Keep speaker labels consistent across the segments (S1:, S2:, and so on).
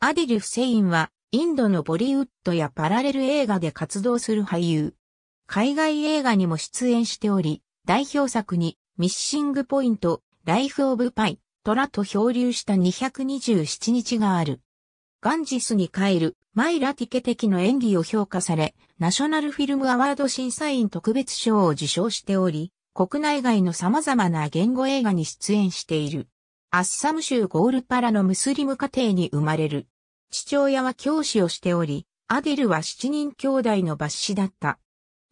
S1: アディル・フセインは、インドのボリウッドやパラレル映画で活動する俳優。海外映画にも出演しており、代表作に、ミッシングポイント、ライフ・オブ・パイ、トラと漂流した227日がある。ガンジスに帰る、マイラ・ティケ的の演技を評価され、ナショナルフィルムアワード審査員特別賞を受賞しており、国内外の様々な言語映画に出演している。アッサム州ゴールパラのムスリム家庭に生まれる。父親は教師をしており、アディルは七人兄弟の抜子だった。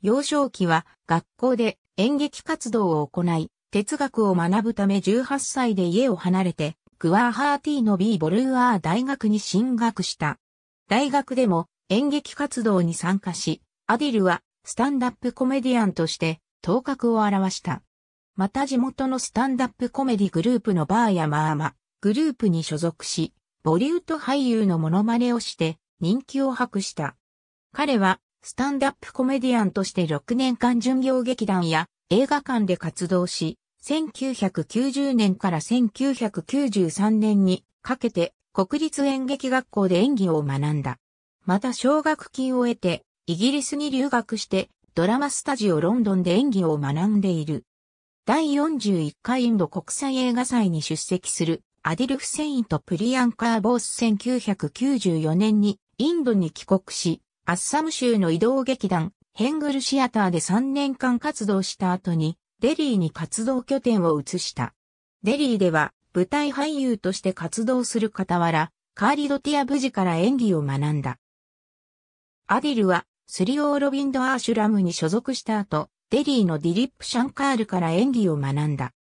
S1: 幼少期は学校で演劇活動を行い、哲学を学ぶため18歳で家を離れて、グワーハーティーのーボルーアー大学に進学した。大学でも演劇活動に参加し、アディルはスタンダップコメディアンとして頭角を現した。また地元のスタンダップコメディグループのバーやマーマ、グループに所属し、ボリュート俳優のモノマネをして人気を博した。彼はスタンダップコメディアンとして6年間巡業劇団や映画館で活動し、1990年から1993年にかけて国立演劇学校で演技を学んだ。また奨学金を得てイギリスに留学してドラマスタジオロンドンで演技を学んでいる。第41回インド国際映画祭に出席するアディル・フセインとプリアンカー・ボース1994年にインドに帰国し、アッサム州の移動劇団ヘングルシアターで3年間活動した後にデリーに活動拠点を移した。デリーでは舞台俳優として活動する傍ら、カーリド・ティア・ブジから演技を学んだ。アディルはスリオー・ロビンド・アーシュラムに所属した後、デリーのディリップ・シャンカールから演技を学んだ。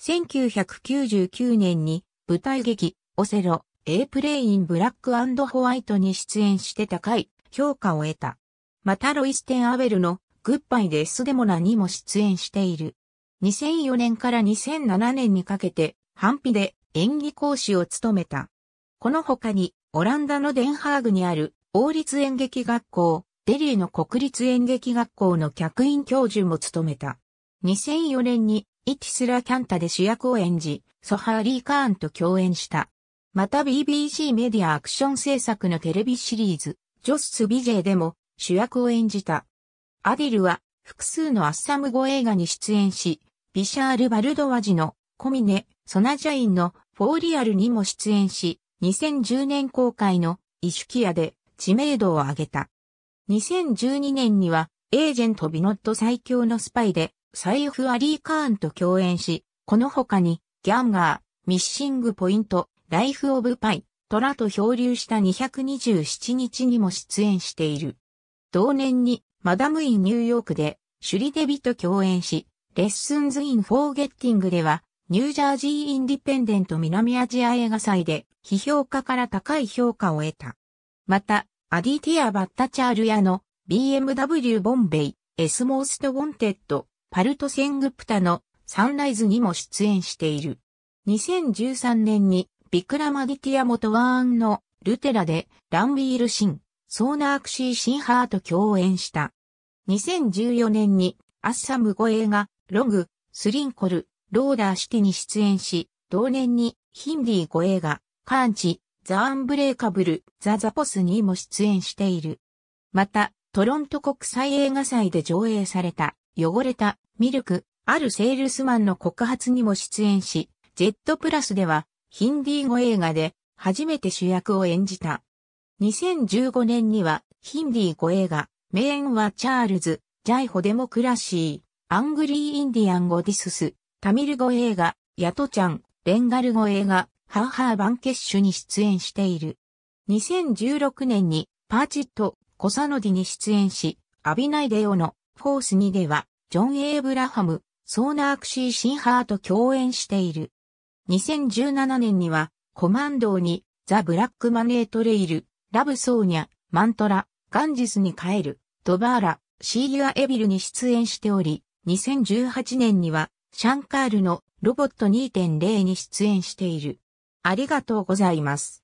S1: 1999年に舞台劇、オセロ、A プレイインブラックホワイトに出演して高い評価を得た。またロイス・テン・アベルのグッバイデスデモナにも出演している。2004年から2007年にかけて、反比で演技講師を務めた。この他に、オランダのデンハーグにある王立演劇学校、デリーの国立演劇学校の客員教授も務めた。2004年にイティスラ・キャンタで主役を演じ、ソハーリー・カーンと共演した。また BBC メディアアクション制作のテレビシリーズ、ジョス・ビジェでも主役を演じた。アディルは複数のアッサム語映画に出演し、ビシャール・バルドワジのコミネ・ソナジャインのフォーリアルにも出演し、2010年公開のイシュキアで知名度を上げた。2012年には、エージェントビノット最強のスパイで、サイフ・アリー・カーンと共演し、この他に、ギャンガー、ミッシング・ポイント、ライフ・オブ・パイ、トラと漂流した227日にも出演している。同年に、マダム・イン・ニューヨークで、シュリデビと共演し、レッスンズ・イン・フォーゲッティングでは、ニュージャージー・インディペンデント南アジア映画祭で、批評家から高い評価を得た。また、アディティア・バッタチャールヤの BMW ボンベイ、エスモースト・ウォンテッド、パルトセングプタのサンライズにも出演している。2013年にビクラマディティア元ワーンのルテラでランウィール・シン、ソーナークシー・シンハーと共演した。2014年にアッサム護衛がロング、スリンコル、ローダーシティに出演し、同年にヒンディー語映画、カーンチ、ザ・アンブレーカブル、ザ・ザポスにも出演している。また、トロント国際映画祭で上映された、汚れた、ミルク、あるセールスマンの告発にも出演し、ジェットプラスでは、ヒンディー語映画で、初めて主役を演じた。2015年には、ヒンディー語映画、メーンはチャールズ、ジャイホデモクラシー、アングリーインディアンゴディスス、タミル語映画、ヤトちゃん、レンガル語映画、ハーハーバンケッシュに出演している。2016年にパーチット・コサノディに出演し、アビナイデオのフォース2では、ジョン・エイブラハム、ソーナークシー・シンハーと共演している。2017年には、コマンドーに、ザ・ブラック・マネー・トレイル、ラブ・ソーニャ、マントラ、ガンジスに帰る、ドバーラ、シーリア・エビルに出演しており、2018年には、シャンカールのロボット2.0に出演している。ありがとうございます。